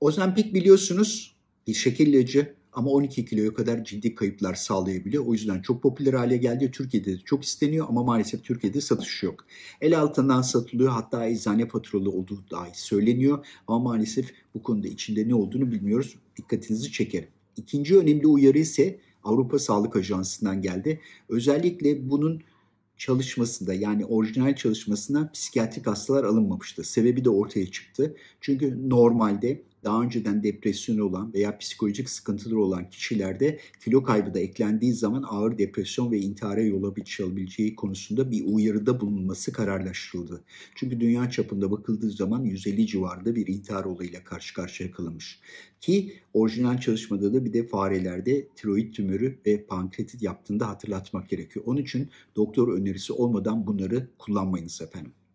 Ozempik biliyorsunuz bir şekilleci ama 12 kiloya kadar ciddi kayıplar sağlayabiliyor. O yüzden çok popüler hale geldi. Türkiye'de de çok isteniyor ama maalesef Türkiye'de satış yok. El altından satılıyor hatta eczane patrolü olduğu dahi söyleniyor. Ama maalesef bu konuda içinde ne olduğunu bilmiyoruz. Dikkatinizi çekerim. İkinci önemli uyarı ise Avrupa Sağlık Ajansı'ndan geldi. Özellikle bunun çalışmasında yani orijinal çalışmasına psikiyatrik hastalar alınmamıştı. Sebebi de ortaya çıktı. Çünkü normalde daha önceden depresyon olan veya psikolojik sıkıntıları olan kişilerde kilo kaybı da eklendiği zaman ağır depresyon ve intihara yol açabileceği konusunda bir uyarıda bulunması kararlaştırıldı. Çünkü dünya çapında bakıldığı zaman 150 civarında bir intihar olayıyla karşı karşıya kalınmış. Ki orijinal çalışmada da bir de farelerde tiroid tümörü ve pankreatit yaptığında hatırlatmak gerekiyor. Onun için doktor önerisi olmadan bunları kullanmayınız efendim.